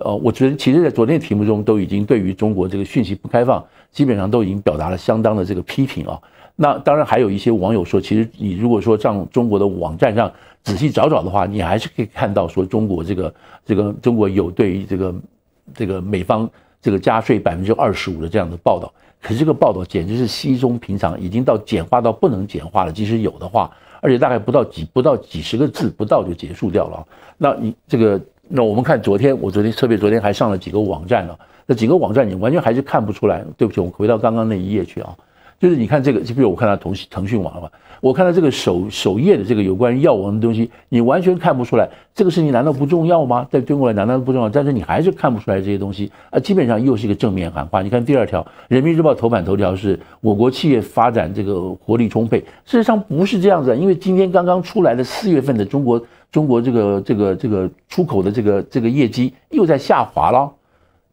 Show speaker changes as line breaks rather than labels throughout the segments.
呃，我觉得其实，在昨天的题目中都已经对于中国这个讯息不开放，基本上都已经表达了相当的这个批评啊。那当然还有一些网友说，其实你如果说上中国的网站上仔细找找的话，你还是可以看到说中国这个这个中国有对于这个这个美方这个加税百分之二十五的这样的报道。可是这个报道简直是稀松平常，已经到简化到不能简化了。即使有的话，而且大概不到几不到几十个字，不到就结束掉了。那你这个。那我们看昨天，我昨天，特别昨天还上了几个网站呢。那几个网站你完全还是看不出来。对不起，我们回到刚刚那一页去啊。就是你看这个，就比如我看到腾腾讯网的话，我看到这个首首页的这个有关药王的东西，你完全看不出来。这个事情难道不重要吗？在中国来难道不重要？但是你还是看不出来这些东西啊。基本上又是一个正面喊话。你看第二条，《人民日报》头版头条是：我国企业发展这个活力充沛。事实上不是这样子，因为今天刚刚出来的四月份的中国中国这个这个这个出口的这个这个业绩又在下滑了。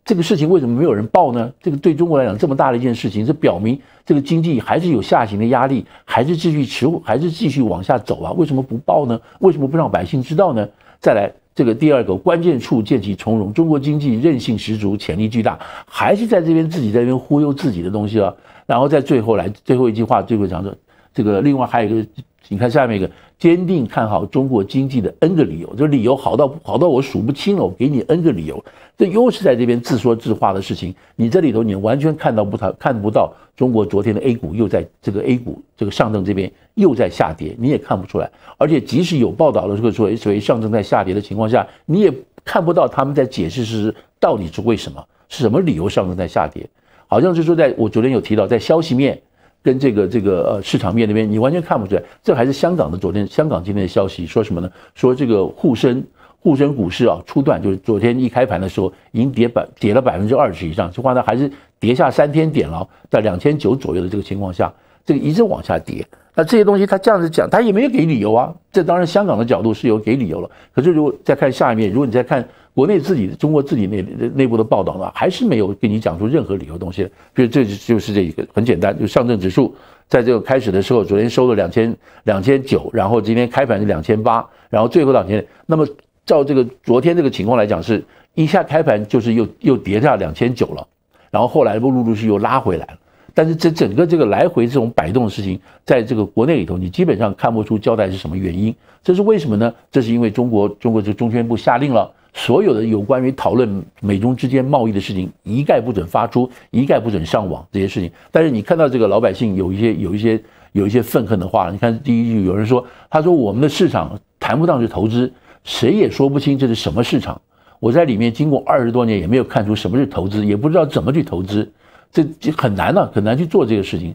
这个事情为什么没有人报呢？这个对中国来讲这么大的一件事情，这表明这个经济还是有下行的压力，还是继续持，还是继续往下走啊？为什么不报呢？为什么不让百姓知道呢？再来这个第二个关键处见其从容，中国经济韧性十足，潜力巨大，还是在这边自己在这边忽悠自己的东西啊？然后在最后来最后一句话，最后讲说。这个另外还有一个，你看下面一个，坚定看好中国经济的 N 个理由，这理由好到好到我数不清了，我给你 N 个理由，这又是在这边自说自话的事情。你这里头你完全看到不到看不到，中国昨天的 A 股又在这个 A 股这个上证这边又在下跌，你也看不出来。而且即使有报道了这个所所谓上证在下跌的情况下，你也看不到他们在解释是到底是为什么，是什么理由上证在下跌，好像是说在我昨天有提到在消息面。跟这个这个呃市场面对面，你完全看不出来。这还是香港的昨天、香港今天的消息说什么呢？说这个沪深沪深股市啊，初段就是昨天一开盘的时候，已经跌百跌了百分之二十以上，这果呢还是跌下三天点了，在两千九左右的这个情况下，这个一直往下跌。那这些东西他这样子讲，他也没有给理由啊。这当然香港的角度是有给理由了。可是如果再看下一面，如果你再看国内自己、中国自己内内部的报道呢，还是没有给你讲出任何理由东西。所以这就是这一个很简单，就上证指数在这个开始的时候，昨天收了两千两千九，然后今天开盘是两千八，然后最后两千。那么照这个昨天这个情况来讲，是一下开盘就是又又跌下两千九了，然后后来不陆陆续续又拉回来了。但是这整个这个来回这种摆动的事情，在这个国内里头，你基本上看不出交代是什么原因。这是为什么呢？这是因为中国中国这中宣部下令了，所有的有关于讨论美中之间贸易的事情，一概不准发出，一概不准上网这些事情。但是你看到这个老百姓有一些有一些有一些愤恨的话，你看第一句，有人说，他说我们的市场谈不上去投资，谁也说不清这是什么市场。我在里面经过二十多年，也没有看出什么是投资，也不知道怎么去投资。这就很难了，很难去做这个事情。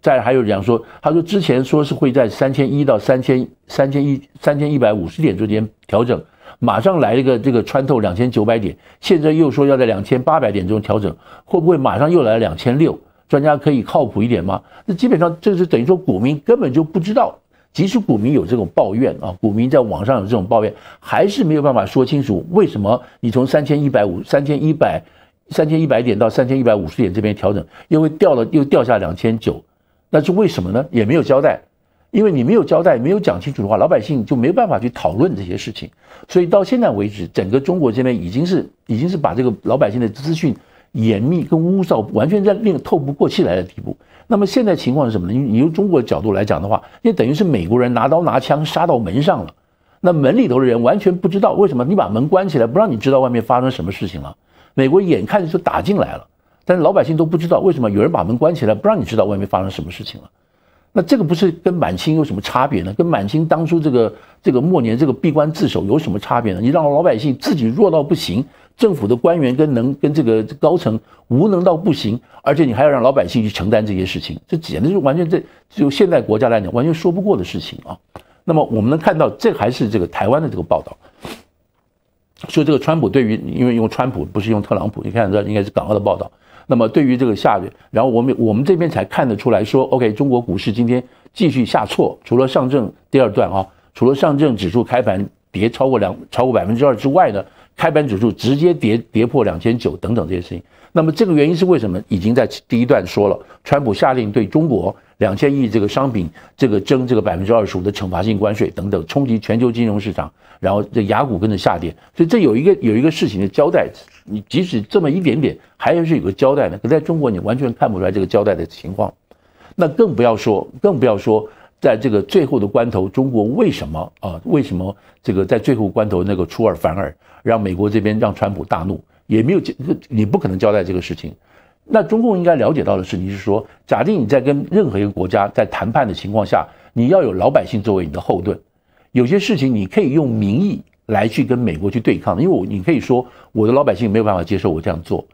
再还有讲说，他说之前说是会在三千一到三千三千一三千一百五十点之间调整，马上来了一个这个穿透两千九百点，现在又说要在两千八百点中调整，会不会马上又来两千六？专家可以靠谱一点吗？那基本上这是等于说股民根本就不知道，即使股民有这种抱怨啊，股民在网上有这种抱怨，还是没有办法说清楚为什么你从三千一百五三千一百。三千一百点到三千一百五十点这边调整，因为掉了又掉下两千九，那是为什么呢？也没有交代，因为你没有交代，没有讲清楚的话，老百姓就没办法去讨论这些事情。所以到现在为止，整个中国这边已经是已经是把这个老百姓的资讯严密跟污糟，完全在令透不过气来的地步。那么现在情况是什么呢？你由中国的角度来讲的话，那等于是美国人拿刀拿枪杀到门上了，那门里头的人完全不知道为什么你把门关起来，不让你知道外面发生什么事情了。美国眼看着就打进来了，但是老百姓都不知道为什么有人把门关起来，不让你知道外面发生什么事情了。那这个不是跟满清有什么差别呢？跟满清当初这个这个末年这个闭关自守有什么差别呢？你让老百姓自己弱到不行，政府的官员跟能跟这个高层无能到不行，而且你还要让老百姓去承担这些事情，这简直是完全这就现代国家来讲完全说不过的事情啊。那么我们能看到，这还是这个台湾的这个报道。说这个川普对于，因为用川普不是用特朗普，你看这应该是港澳的报道。那么对于这个下跌，然后我们我们这边才看得出来说，OK，中国股市今天继续下挫，除了上证第二段啊，除了上证指数开盘跌超过两超过百分之二之外呢。开盘指数直接跌跌破两千九，等等这些事情。那么这个原因是为什么？已经在第一段说了，川普下令对中国两千亿这个商品，这个征这个百分之二十五的惩罚性关税等等，冲击全球金融市场，然后这雅股跟着下跌。所以这有一个有一个事情的交代，你即使这么一点点，还是有个交代的。可在中国你完全看不出来这个交代的情况，那更不要说更不要说。在这个最后的关头，中国为什么啊？为什么这个在最后关头那个出尔反尔，让美国这边让川普大怒？也没有交，你不可能交代这个事情。那中共应该了解到的是，你是说，假定你在跟任何一个国家在谈判的情况下，你要有老百姓作为你的后盾，有些事情你可以用民意来去跟美国去对抗，因为我你可以说我的老百姓没有办法接受我这样做，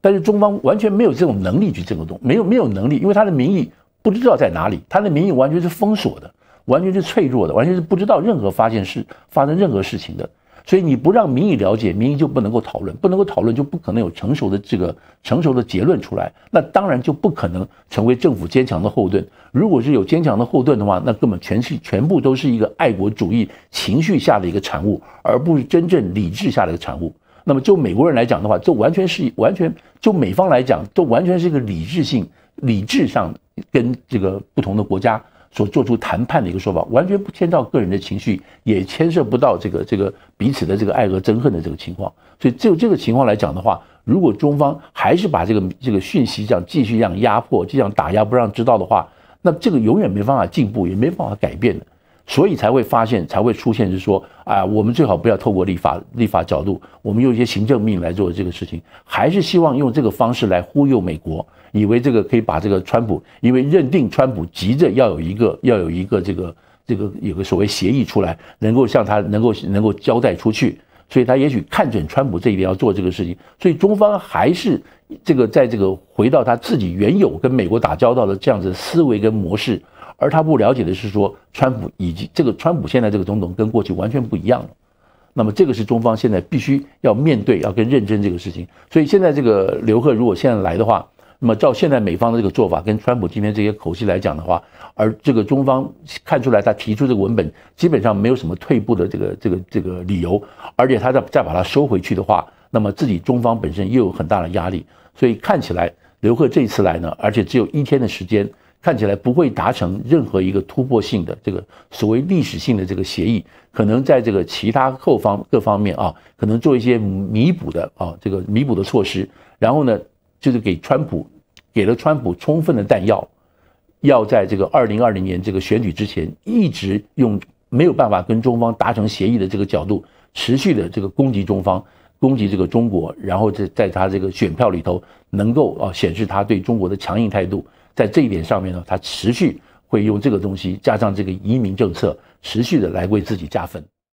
但是中方完全没有这种能力去这个东，没有没有能力，因为他的民意。不知道在哪里，他的民意完全是封锁的，完全是脆弱的，完全是不知道任何发现是发生任何事情的。所以你不让民意了解，民意就不能够讨论，不能够讨论就不可能有成熟的这个成熟的结论出来。那当然就不可能成为政府坚强的后盾。如果是有坚强的后盾的话，那根本全是全部都是一个爱国主义情绪下的一个产物，而不是真正理智下的一个产物。那么就美国人来讲的话，这完全是完全就美方来讲，这完全是一个理智性。理智上跟这个不同的国家所做出谈判的一个说法，完全不牵到个人的情绪，也牵涉不到这个这个彼此的这个爱和憎恨的这个情况。所以，就这个情况来讲的话，如果中方还是把这个这个讯息这样继续这样压迫，这样打压不让知道的话，那这个永远没办法进步，也没办法改变的。所以才会发现，才会出现，是说，啊，我们最好不要透过立法立法角度，我们用一些行政命令来做这个事情，还是希望用这个方式来忽悠美国，以为这个可以把这个川普，因为认定川普急着要有一个要有一个这个这个有个所谓协议出来，能够向他能够能够交代出去，所以他也许看准川普这一点要做这个事情，所以中方还是这个在这个回到他自己原有跟美国打交道的这样子思维跟模式。而他不了解的是，说川普以及这个川普现在这个总统跟过去完全不一样了。那么这个是中方现在必须要面对、要跟认真这个事情。所以现在这个刘贺如果现在来的话，那么照现在美方的这个做法，跟川普今天这些口气来讲的话，而这个中方看出来他提出这个文本基本上没有什么退步的这个这个这个理由，而且他再再把它收回去的话，那么自己中方本身又有很大的压力。所以看起来刘贺这一次来呢，而且只有一天的时间。看起来不会达成任何一个突破性的这个所谓历史性的这个协议，可能在这个其他后方各方面啊，可能做一些弥补的啊这个弥补的措施。然后呢，就是给川普给了川普充分的弹药，要在这个二零二零年这个选举之前，一直用没有办法跟中方达成协议的这个角度，持续的这个攻击中方，攻击这个中国，然后在在他这个选票里头能够啊显示他对中国的强硬态度。在这一点上面呢，他持续会用这个东西，加上这个移民政策，持续的来为自己加分。